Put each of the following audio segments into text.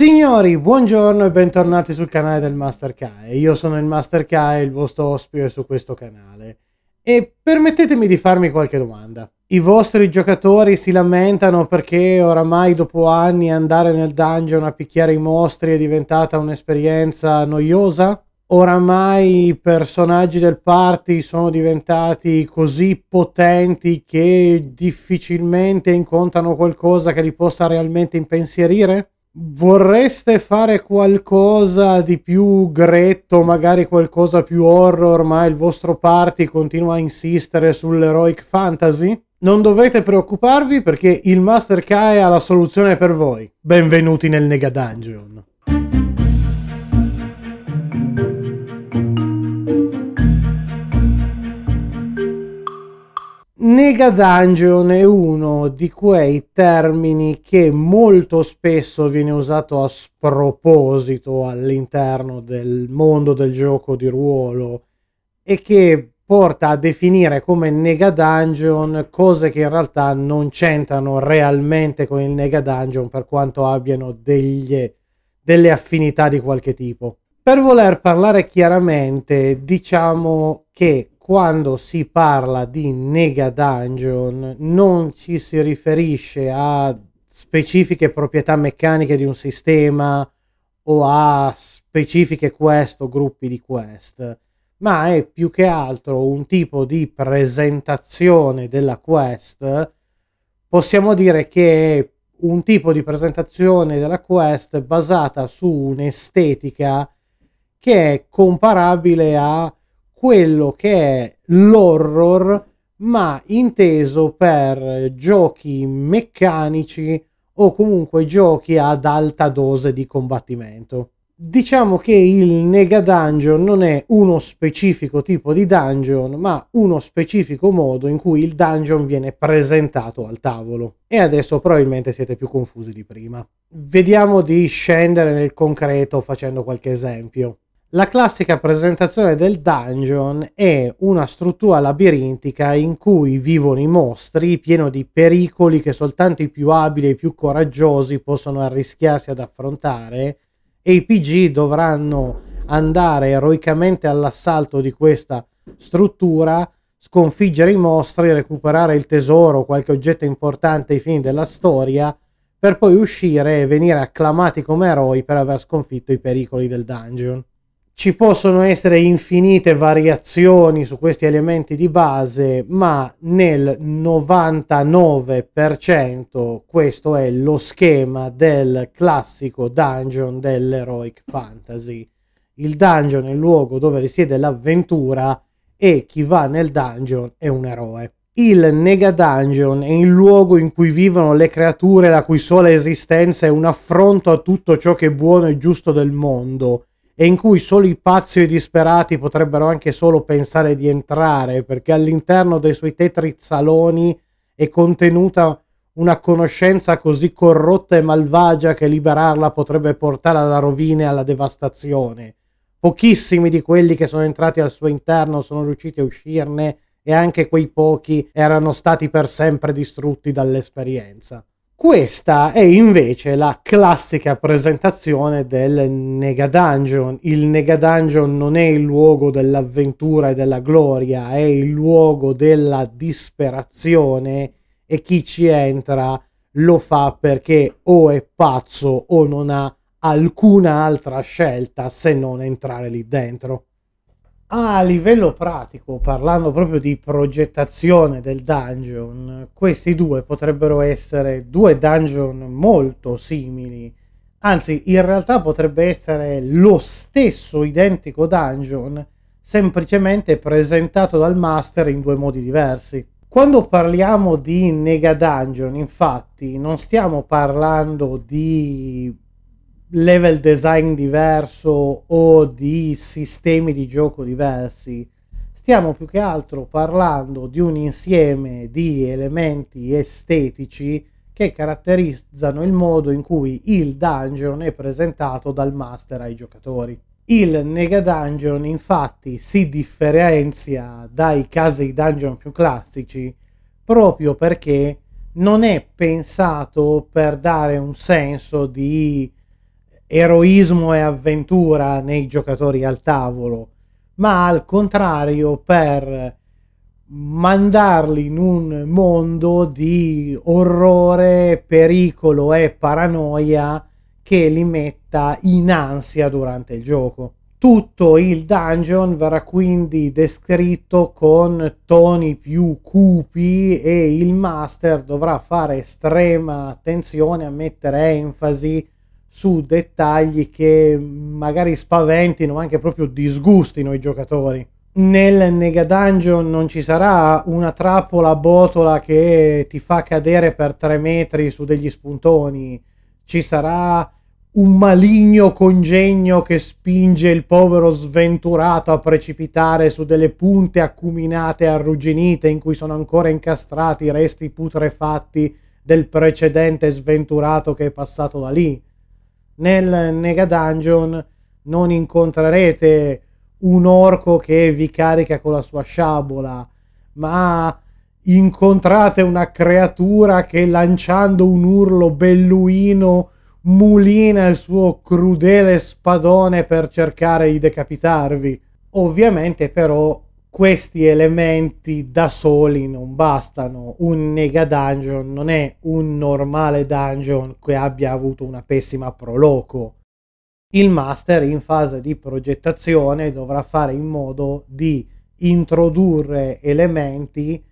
Signori, buongiorno e bentornati sul canale del Master Kai. Io sono il Master Kai, il vostro ospite su questo canale. E permettetemi di farmi qualche domanda. I vostri giocatori si lamentano perché oramai dopo anni andare nel dungeon a picchiare i mostri è diventata un'esperienza noiosa? Oramai i personaggi del party sono diventati così potenti che difficilmente incontrano qualcosa che li possa realmente impensierire? Vorreste fare qualcosa di più gretto, magari qualcosa più horror, ma il vostro party continua a insistere sull'heroic fantasy? Non dovete preoccuparvi perché il Master Kai ha la soluzione per voi. Benvenuti nel Nega Dungeon. Nega Dungeon è uno di quei termini che molto spesso viene usato a sproposito all'interno del mondo del gioco di ruolo e che porta a definire come Nega Dungeon cose che in realtà non c'entrano realmente con il Nega Dungeon per quanto abbiano degli, delle affinità di qualche tipo. Per voler parlare chiaramente, diciamo che quando si parla di Nega Dungeon non ci si riferisce a specifiche proprietà meccaniche di un sistema o a specifiche quest o gruppi di quest, ma è più che altro un tipo di presentazione della quest. Possiamo dire che è un tipo di presentazione della quest basata su un'estetica che è comparabile a quello che è l'horror, ma inteso per giochi meccanici o comunque giochi ad alta dose di combattimento. Diciamo che il Nega Dungeon non è uno specifico tipo di dungeon, ma uno specifico modo in cui il dungeon viene presentato al tavolo. E adesso probabilmente siete più confusi di prima. Vediamo di scendere nel concreto facendo qualche esempio. La classica presentazione del dungeon è una struttura labirintica in cui vivono i mostri, pieno di pericoli che soltanto i più abili e i più coraggiosi possono arrischiarsi ad affrontare e i PG dovranno andare eroicamente all'assalto di questa struttura, sconfiggere i mostri, recuperare il tesoro, qualche oggetto importante ai fini della storia, per poi uscire e venire acclamati come eroi per aver sconfitto i pericoli del dungeon. Ci possono essere infinite variazioni su questi elementi di base, ma nel 99% questo è lo schema del classico dungeon dell'Heroic Fantasy. Il dungeon è il luogo dove risiede l'avventura e chi va nel dungeon è un eroe. Il Nega Dungeon è il luogo in cui vivono le creature la cui sola esistenza è un affronto a tutto ciò che è buono e giusto del mondo e in cui solo i pazzi e i disperati potrebbero anche solo pensare di entrare, perché all'interno dei suoi tetri saloni è contenuta una conoscenza così corrotta e malvagia che liberarla potrebbe portare alla rovina e alla devastazione. Pochissimi di quelli che sono entrati al suo interno sono riusciti a uscirne e anche quei pochi erano stati per sempre distrutti dall'esperienza. Questa è invece la classica presentazione del Nega Dungeon. Il Nega Dungeon non è il luogo dell'avventura e della gloria, è il luogo della disperazione e chi ci entra lo fa perché o è pazzo o non ha alcuna altra scelta se non entrare lì dentro. Ah, a livello pratico, parlando proprio di progettazione del dungeon, questi due potrebbero essere due dungeon molto simili. Anzi, in realtà potrebbe essere lo stesso identico dungeon, semplicemente presentato dal master in due modi diversi. Quando parliamo di Nega Dungeon, infatti, non stiamo parlando di level design diverso o di sistemi di gioco diversi, stiamo più che altro parlando di un insieme di elementi estetici che caratterizzano il modo in cui il dungeon è presentato dal master ai giocatori. Il Nega Dungeon infatti si differenzia dai casi dungeon più classici proprio perché non è pensato per dare un senso di eroismo e avventura nei giocatori al tavolo, ma al contrario per mandarli in un mondo di orrore, pericolo e paranoia che li metta in ansia durante il gioco. Tutto il dungeon verrà quindi descritto con toni più cupi e il master dovrà fare estrema attenzione a mettere enfasi su dettagli che magari spaventino, anche proprio disgustino i giocatori. Nel Nega Dungeon non ci sarà una trappola botola che ti fa cadere per tre metri su degli spuntoni, ci sarà un maligno congegno che spinge il povero sventurato a precipitare su delle punte accuminate e arrugginite in cui sono ancora incastrati i resti putrefatti del precedente sventurato che è passato da lì nel Nega Dungeon non incontrerete un orco che vi carica con la sua sciabola, ma incontrate una creatura che lanciando un urlo belluino mulina il suo crudele spadone per cercare di decapitarvi. Ovviamente però questi elementi da soli non bastano. Un nega dungeon non è un normale dungeon che abbia avuto una pessima proloco. Il master in fase di progettazione dovrà fare in modo di introdurre elementi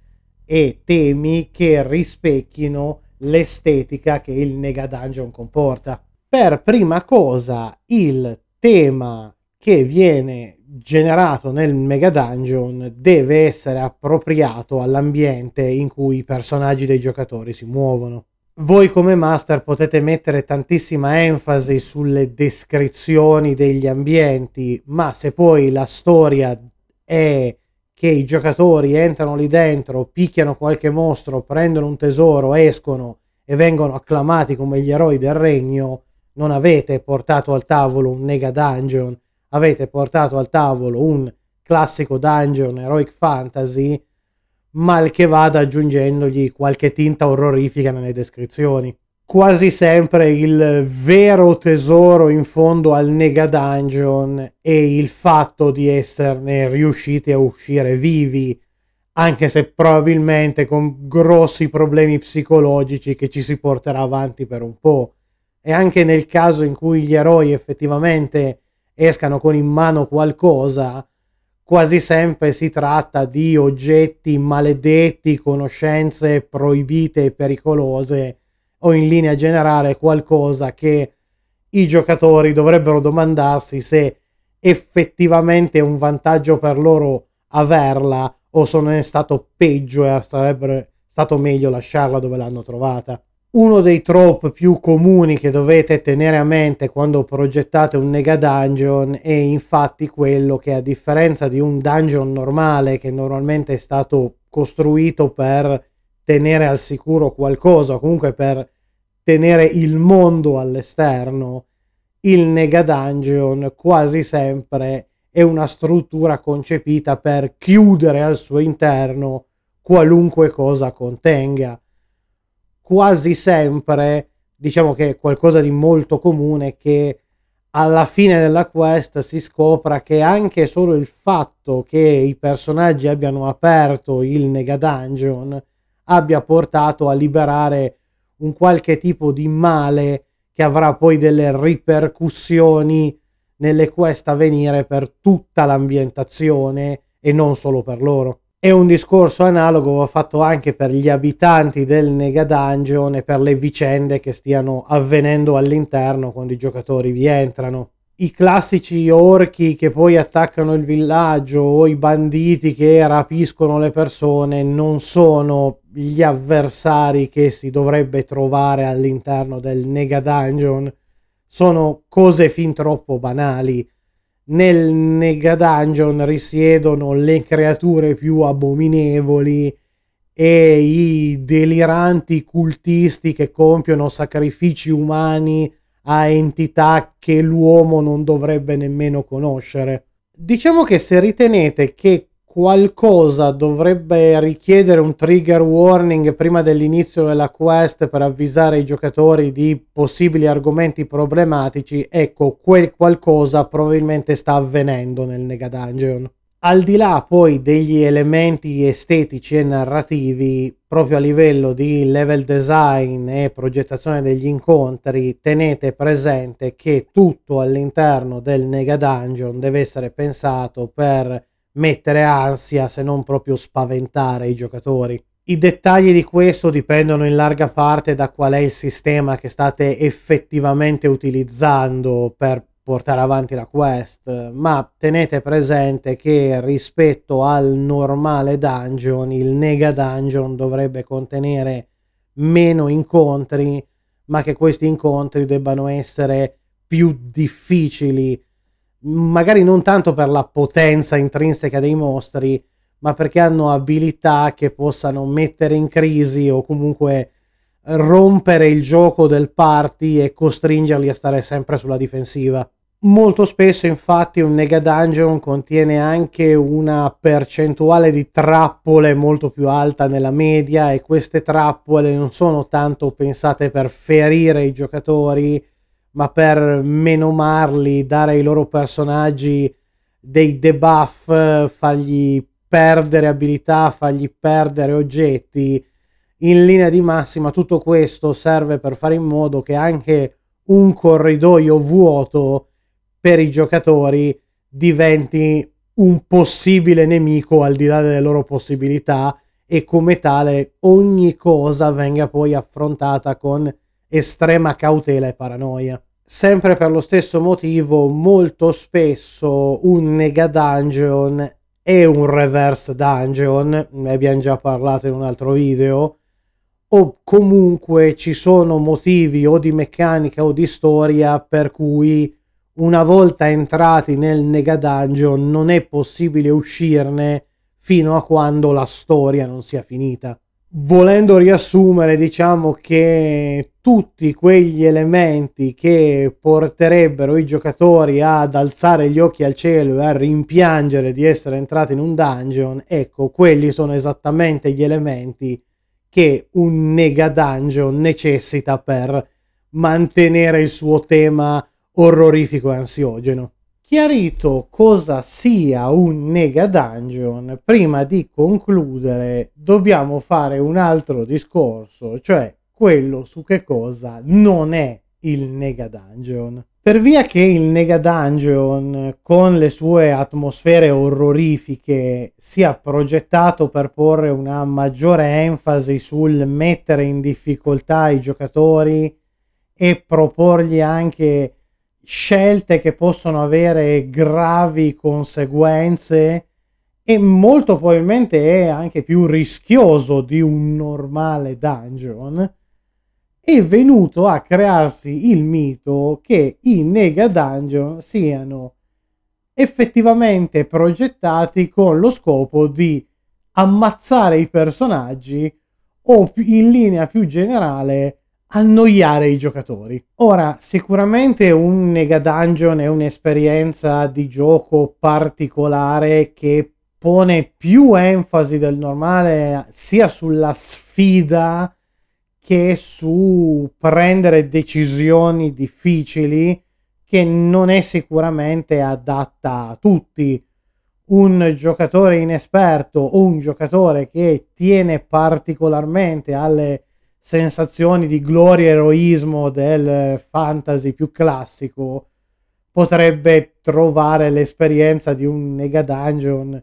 e temi che rispecchino l'estetica che il nega dungeon comporta. Per prima cosa, il tema che viene generato nel Mega Dungeon deve essere appropriato all'ambiente in cui i personaggi dei giocatori si muovono. Voi come master potete mettere tantissima enfasi sulle descrizioni degli ambienti, ma se poi la storia è che i giocatori entrano lì dentro, picchiano qualche mostro, prendono un tesoro, escono e vengono acclamati come gli eroi del regno, non avete portato al tavolo un Mega Dungeon avete portato al tavolo un classico dungeon heroic fantasy, mal che vada aggiungendogli qualche tinta orrorifica nelle descrizioni. Quasi sempre il vero tesoro in fondo al Nega Dungeon è il fatto di esserne riusciti a uscire vivi, anche se probabilmente con grossi problemi psicologici che ci si porterà avanti per un po'. E anche nel caso in cui gli eroi effettivamente escano con in mano qualcosa, quasi sempre si tratta di oggetti maledetti, conoscenze proibite e pericolose o in linea generale qualcosa che i giocatori dovrebbero domandarsi se effettivamente è un vantaggio per loro averla o se non è stato peggio e sarebbe stato meglio lasciarla dove l'hanno trovata uno dei trope più comuni che dovete tenere a mente quando progettate un nega dungeon è infatti quello che a differenza di un dungeon normale che normalmente è stato costruito per tenere al sicuro qualcosa, comunque per tenere il mondo all'esterno, il nega dungeon quasi sempre è una struttura concepita per chiudere al suo interno qualunque cosa contenga quasi sempre diciamo che è qualcosa di molto comune che alla fine della quest si scopra che anche solo il fatto che i personaggi abbiano aperto il Nega Dungeon abbia portato a liberare un qualche tipo di male che avrà poi delle ripercussioni nelle quest a venire per tutta l'ambientazione e non solo per loro. E un discorso analogo va fatto anche per gli abitanti del Nega Dungeon e per le vicende che stiano avvenendo all'interno quando i giocatori vi entrano. I classici orchi che poi attaccano il villaggio o i banditi che rapiscono le persone non sono gli avversari che si dovrebbe trovare all'interno del Nega Dungeon. Sono cose fin troppo banali nel Nega Dungeon risiedono le creature più abominevoli e i deliranti cultisti che compiono sacrifici umani a entità che l'uomo non dovrebbe nemmeno conoscere. Diciamo che se ritenete che qualcosa dovrebbe richiedere un trigger warning prima dell'inizio della quest per avvisare i giocatori di possibili argomenti problematici, ecco, quel qualcosa probabilmente sta avvenendo nel Nega Dungeon. Al di là poi degli elementi estetici e narrativi, proprio a livello di level design e progettazione degli incontri, tenete presente che tutto all'interno del Nega Dungeon deve essere pensato per mettere ansia se non proprio spaventare i giocatori. I dettagli di questo dipendono in larga parte da qual è il sistema che state effettivamente utilizzando per portare avanti la quest, ma tenete presente che rispetto al normale dungeon, il nega dungeon dovrebbe contenere meno incontri, ma che questi incontri debbano essere più difficili magari non tanto per la potenza intrinseca dei mostri, ma perché hanno abilità che possano mettere in crisi o comunque rompere il gioco del party e costringerli a stare sempre sulla difensiva. Molto spesso infatti un Nega Dungeon contiene anche una percentuale di trappole molto più alta nella media e queste trappole non sono tanto pensate per ferire i giocatori, ma per menomarli, dare ai loro personaggi dei debuff, fargli perdere abilità, fargli perdere oggetti. In linea di massima tutto questo serve per fare in modo che anche un corridoio vuoto per i giocatori diventi un possibile nemico al di là delle loro possibilità e come tale ogni cosa venga poi affrontata con estrema cautela e paranoia sempre per lo stesso motivo molto spesso un nega dungeon è un reverse dungeon ne abbiamo già parlato in un altro video o comunque ci sono motivi o di meccanica o di storia per cui una volta entrati nel nega dungeon non è possibile uscirne fino a quando la storia non sia finita volendo riassumere, diciamo che tutti quegli elementi che porterebbero i giocatori ad alzare gli occhi al cielo e a rimpiangere di essere entrati in un dungeon, ecco, quelli sono esattamente gli elementi che un nega dungeon necessita per mantenere il suo tema orrorifico e ansiogeno chiarito cosa sia un Nega Dungeon, prima di concludere dobbiamo fare un altro discorso, cioè quello su che cosa non è il Nega Dungeon. Per via che il Nega Dungeon, con le sue atmosfere orrorifiche, sia progettato per porre una maggiore enfasi sul mettere in difficoltà i giocatori e proporgli anche scelte che possono avere gravi conseguenze e molto probabilmente è anche più rischioso di un normale dungeon, è venuto a crearsi il mito che i Nega Dungeon siano effettivamente progettati con lo scopo di ammazzare i personaggi o in linea più generale annoiare i giocatori. Ora, sicuramente un Nega Dungeon è un'esperienza di gioco particolare che pone più enfasi del normale sia sulla sfida che su prendere decisioni difficili che non è sicuramente adatta a tutti. Un giocatore inesperto o un giocatore che tiene particolarmente alle sensazioni di gloria e eroismo del fantasy più classico, potrebbe trovare l'esperienza di un mega Dungeon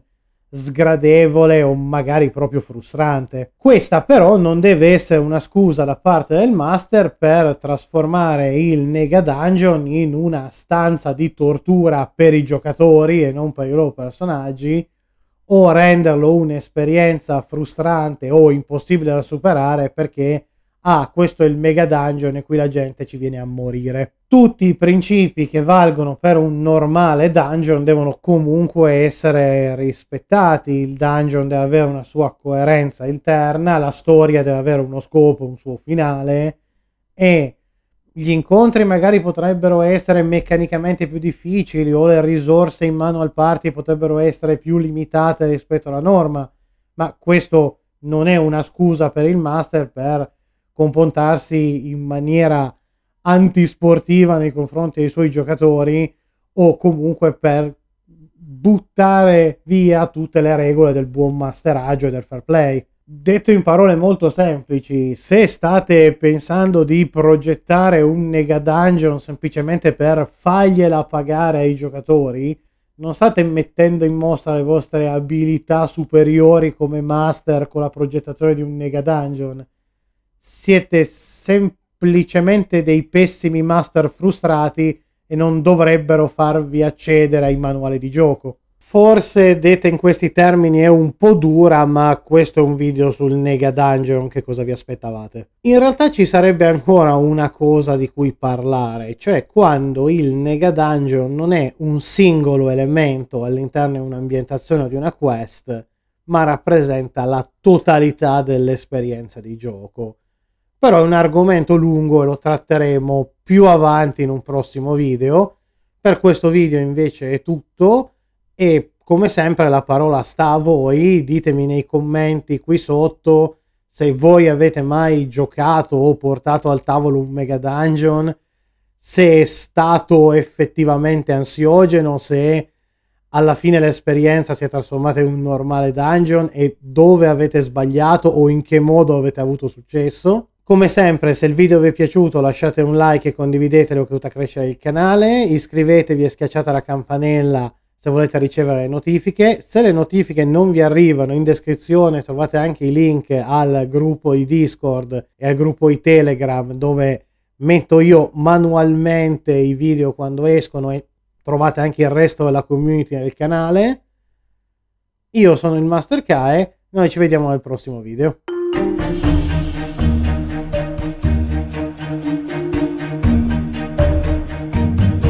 sgradevole o magari proprio frustrante. Questa però non deve essere una scusa da parte del master per trasformare il Nega Dungeon in una stanza di tortura per i giocatori e non per i loro personaggi o renderlo un'esperienza frustrante o impossibile da superare perché ah questo è il mega dungeon e qui la gente ci viene a morire. Tutti i principi che valgono per un normale dungeon devono comunque essere rispettati, il dungeon deve avere una sua coerenza interna, la storia deve avere uno scopo, un suo finale e gli incontri magari potrebbero essere meccanicamente più difficili o le risorse in mano al party potrebbero essere più limitate rispetto alla norma, ma questo non è una scusa per il master per comportarsi in maniera antisportiva nei confronti dei suoi giocatori o comunque per buttare via tutte le regole del buon masteraggio e del fair play. Detto in parole molto semplici, se state pensando di progettare un Nega Dungeon semplicemente per fargliela pagare ai giocatori, non state mettendo in mostra le vostre abilità superiori come master con la progettazione di un Nega Dungeon, siete semplicemente dei pessimi master frustrati e non dovrebbero farvi accedere ai manuali di gioco. Forse detta in questi termini è un po' dura, ma questo è un video sul Nega Dungeon, che cosa vi aspettavate? In realtà ci sarebbe ancora una cosa di cui parlare, cioè quando il Nega Dungeon non è un singolo elemento all'interno di un'ambientazione o di una quest, ma rappresenta la totalità dell'esperienza di gioco però è un argomento lungo e lo tratteremo più avanti in un prossimo video. Per questo video invece è tutto e come sempre la parola sta a voi, ditemi nei commenti qui sotto se voi avete mai giocato o portato al tavolo un Mega Dungeon, se è stato effettivamente ansiogeno, se alla fine l'esperienza si è trasformata in un normale dungeon e dove avete sbagliato o in che modo avete avuto successo. Come sempre, se il video vi è piaciuto lasciate un like e condividetelo che aiuta a crescere il canale, iscrivetevi e schiacciate la campanella se volete ricevere notifiche. Se le notifiche non vi arrivano, in descrizione trovate anche i link al gruppo di Discord e al gruppo di Telegram dove metto io manualmente i video quando escono e trovate anche il resto della community nel canale. Io sono il Master Kae, noi ci vediamo nel prossimo video.